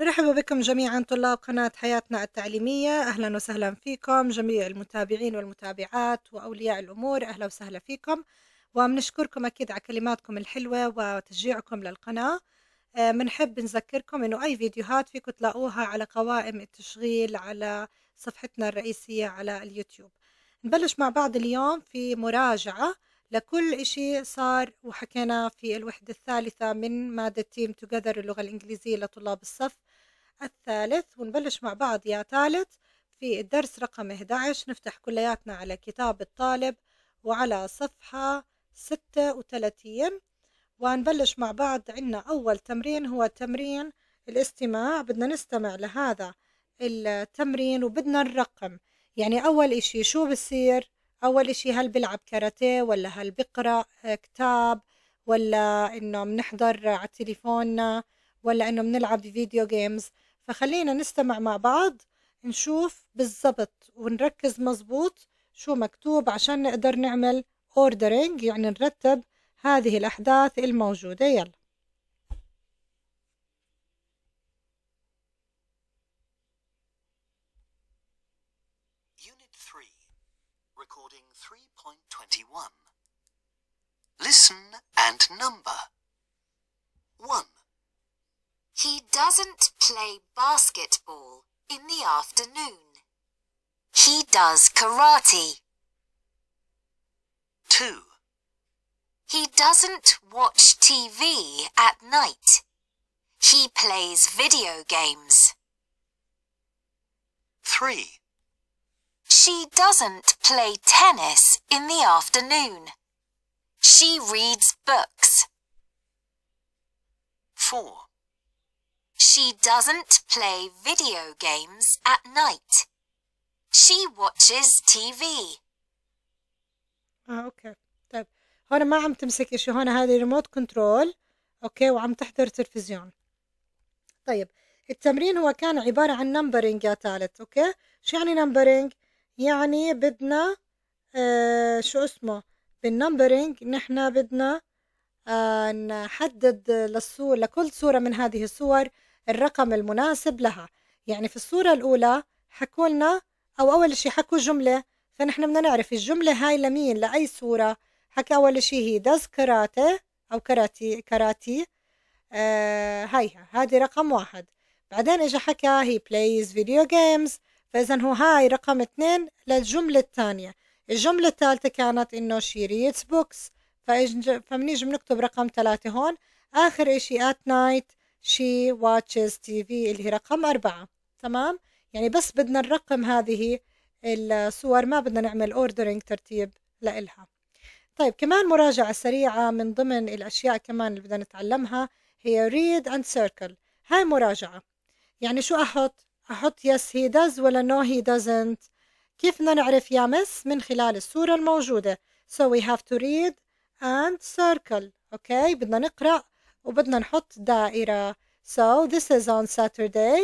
نرحب بكم جميعا طلاب قناة حياتنا التعليمية أهلا وسهلا فيكم جميع المتابعين والمتابعات وأولياء الأمور أهلا وسهلا فيكم وبنشكركم أكيد على كلماتكم الحلوة وتشجيعكم للقناة بنحب آه، نذكركم انه اي فيديوهات فيكم تلاقوها على قوائم التشغيل على صفحتنا الرئيسية على اليوتيوب نبلش مع بعض اليوم في مراجعة لكل إشي صار وحكينا في الوحدة الثالثة من مادة تيم توجذر اللغة الإنجليزية لطلاب الصف الثالث ونبلش مع بعض يا ثالث في الدرس رقم 11 نفتح كلياتنا على كتاب الطالب وعلى صفحة 36 ونبلش مع بعض عندنا أول تمرين هو تمرين الاستماع بدنا نستمع لهذا التمرين وبدنا الرقم يعني أول إشي شو بصير أول إشي هل بلعب كاراتيه ولا هل بقرأ كتاب ولا إنه بنحضر على تليفوننا ولا إنه بنلعب فيديو جيمز فخلينا نستمع مع بعض نشوف بالضبط ونركز مزبوط شو مكتوب عشان نقدر نعمل ordering يعني نرتب هذه الأحداث الموجودة يلا Unit 3 recording 3.21. Listen and number. 1. He doesn't play basketball in the afternoon. He does karate. 2. He doesn't watch TV at night. He plays video games. 3. She doesn't play tennis in the afternoon. She reads books. 4. She doesn't play video games at night. She watches TV. اه اوكي طيب هون ما عم تمسك شيء هون هذه ريموت كنترول اوكي وعم تحضر تلفزيون طيب التمرين هو كان عبارة عن نمبرينج يا تالت اوكي شو يعني نمبرينج يعني بدنا آه شو اسمه بالنمبرينج نحن بدنا آه، نحدد للصور لكل صورة من هذه الصور الرقم المناسب لها يعني في الصورة الأولى حكوا لنا أو أول شيء حكوا جملة فنحن بدنا نعرف الجملة هاي لمين لأي صورة حكى أول شيء هي داز كاراتي أو كاراتي كاراتي آه هاي هذه رقم واحد بعدين إجا حكى هي بلايز فيديو جيمز فإذا هو هاي رقم اثنين للجملة الثانية الجملة الثالثة كانت إنه شي ريدز بوكس فبنيجي بنكتب رقم ثلاثة هون آخر إشي at night she watches TV اللي هي رقم أربعة تمام يعني بس بدنا نرقم هذه الصور ما بدنا نعمل اوردرينج ترتيب لإلها طيب كمان مراجعة سريعة من ضمن الأشياء كمان اللي بدنا نتعلمها هي read and circle هاي مراجعة يعني شو أحط؟ أحط yes he does ولا no he doesn't كيف بدنا نعرف يا مس من خلال الصورة الموجودة so we have to read and circle okay بدنا نقرأ وبدنا نحط دائرة so this is on Saturday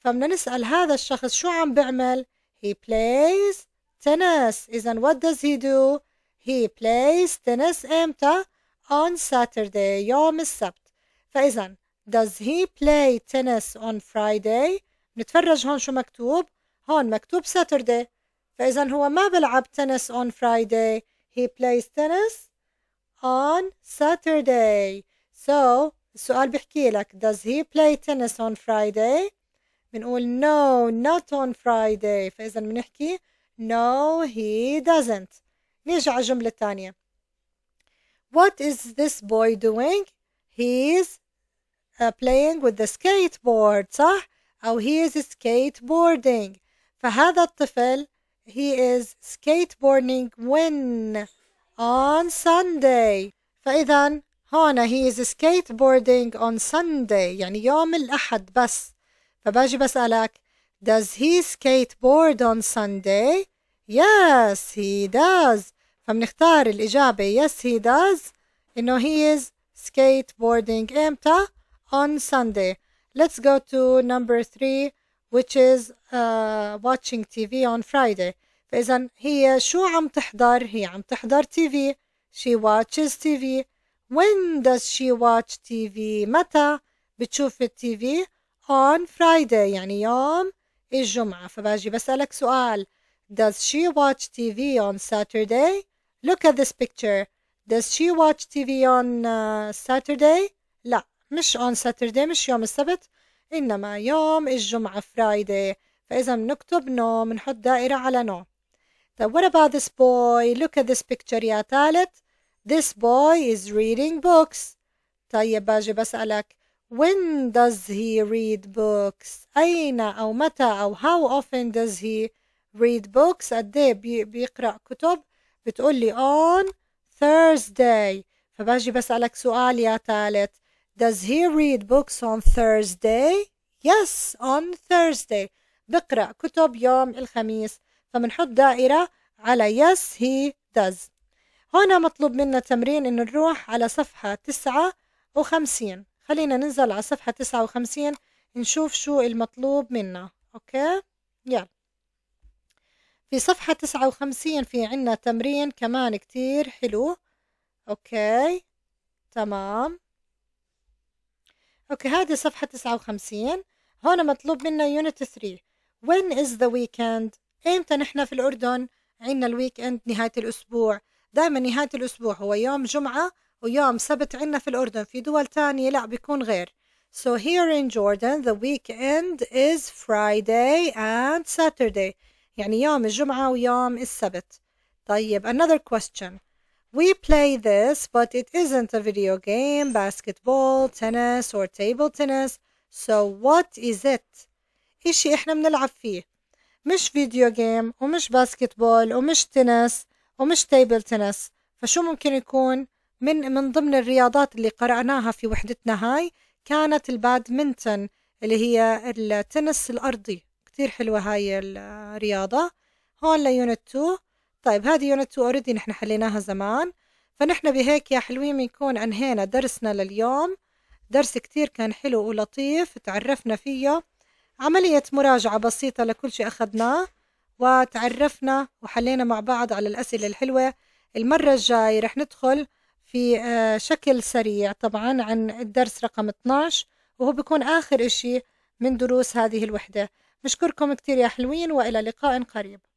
فبدنا نسأل هذا الشخص شو عم بيعمل he plays tennis إذا what does he do he plays tennis إمتى on Saturday يوم السبت فإذا does he play tennis on Friday نتفرج هون شو مكتوب هون مكتوب Saturday فإذا هو ما بلعب تنس on Friday he plays tennis on Saturday so السؤال بيحكي لك does he play tennis on Friday بنقول no not on Friday فإذا بنحكي no he doesn't نيجي على الجملة الثانية what is this boy doing he's uh, playing with the skateboard صح أو he is skateboarding فهذا الطفل he is skateboarding when on Sunday فإذا هون he is skateboarding on Sunday يعني يوم الأحد بس فباجي بسألك does he skateboard on Sunday yes he does فبنختار الإجابة yes he does إنه he is skateboarding إمتى on Sunday let's go to number three which is uh, watching TV on Friday فإذا هي شو عم تحضر؟ هي عم تحضر تي في شي واتشز تي في وين when شي واتش تي في متى بتشوف التي في اون Friday يعني يوم الجمعة فباجي بسألك سؤال does she watch TV on Saturday look at this picture does she watch TV on uh, Saturday لا مش on Saturday مش يوم السبت إنما يوم الجمعة Friday فإذا بنكتب نو بنحط دائرة على نو that what about this boy? Look at this picture يا This boy is reading books. طيب باجي بسألك when does he read books أين أو متى أو how often does he read books قد إيه بي بيقرأ كتب بتقول on Thursday فباجي بسألك سؤال يا تالت does he read books on Thursday yes on Thursday بقرأ كتب يوم الخميس فبنحط دائرة على yes he does هنا مطلوب منا تمرين إنه نروح على صفحة تسعة وخمسين خلينا ننزل على صفحة تسعة وخمسين نشوف شو المطلوب منا أوكي يلا في صفحة تسعة وخمسين في عنا تمرين كمان كتير حلو أوكي تمام أوكي هذه صفحة تسعة وخمسين هون مطلوب منا يونت ثري When is the weekend امتى نحن في الأردن عندنا الويك اند نهاية الأسبوع دائما نهاية الأسبوع هو يوم جمعة ويوم سبت عندنا في الأردن في دول تانية لا بيكون غير So here in Jordan the weekend is Friday and Saturday يعني يوم الجمعة ويوم السبت طيب another question We play this but it isn't a video game basketball tennis or table tennis so what is it؟ إشي إحنا بنلعب فيه مش فيديو جيم ومش باسكت بول ومش تنس ومش تيبل تنس فشو ممكن يكون من من ضمن الرياضات اللي قرأناها في وحدتنا هاي كانت البادمنتون اللي هي التنس الأرضي كتير حلوة هاي الرياضة هون ليونت 2 طيب هذه يونت 2 اوريدي نحن حليناها زمان فنحن بهيك يا حلوين بنكون انهينا درسنا لليوم درس كتير كان حلو ولطيف تعرفنا فيه عملية مراجعة بسيطة لكل شيء أخذناه وتعرفنا وحلينا مع بعض على الأسئلة الحلوة المرة الجاي رح ندخل في آه، شكل سريع طبعا عن الدرس رقم 12 وهو بيكون آخر إشي من دروس هذه الوحدة بشكركم كتير يا حلوين وإلى لقاء قريب